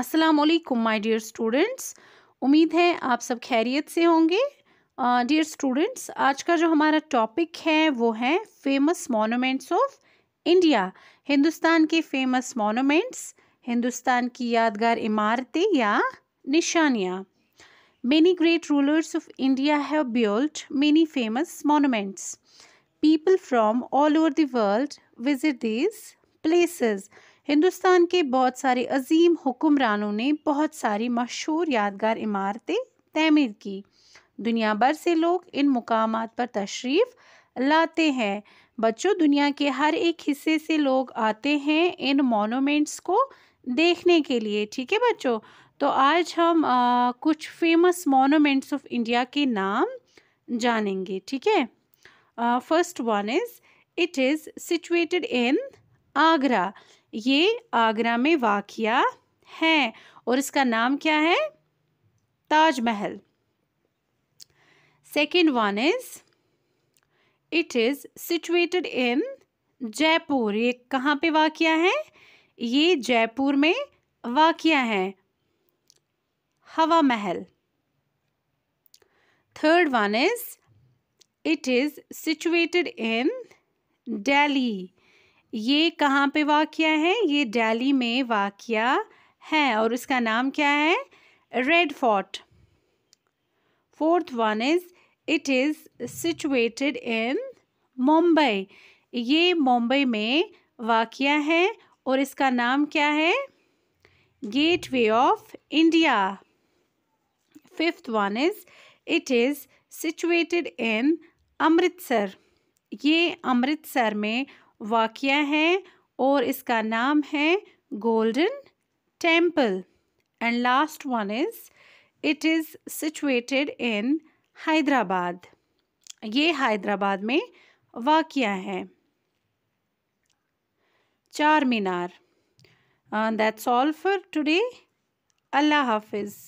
अस्सलाम वालेकुम my dear students उम्मीद है आप सब खैरियत से होंगे डियर uh, स्टूडेंट्स आज का जो हमारा टॉपिक है वो है famous monuments of India Hindustan के फेमस मोनूमेंट्स हिंदुस्तान की यादगार इमारतें या निशानियाँ many great rulers of India have built many famous monuments people from all over the world visit these places Hindustan के बहुत सारे अजीम हुक्मरानों ने बहुत सारी मशहूर यादगार इमारतें तमीर की दुनिया भर से लोग इन मुकाम पर तशरीफ़ लाते हैं बच्चों दुनिया के हर एक हिस्से से लोग आते हैं इन मोनूमेंट्स को देखने के लिए ठीक है बच्चों तो आज हम आ, कुछ फेमस मोनूमेंट्स ऑफ इंडिया के नाम जानेंगे ठीक है first one is it is situated in Agra ये आगरा में वाकया है और इसका नाम क्या है Taj Mahal second one is it is situated in Jaipur ये कहाँ पे वाक़ है ये जयपुर में वाक़ है Hawa Mahal third one is it is situated in Delhi ये कहाँ पे वाक़ है ये दिल्ली में वाक़ है और इसका नाम क्या है Red Fort fourth one is it is situated in Mumbai ये मुंबई में वाक़ है और इसका नाम क्या है Gateway of India fifth one is it is situated in Amritsar ये अमृतसर में वाक़ है और इसका नाम है Golden Temple and last one is it is situated in Hyderabad ये हैदराबाद में वाक़ है Char Minar that's all for today अल्लाह हाफिज़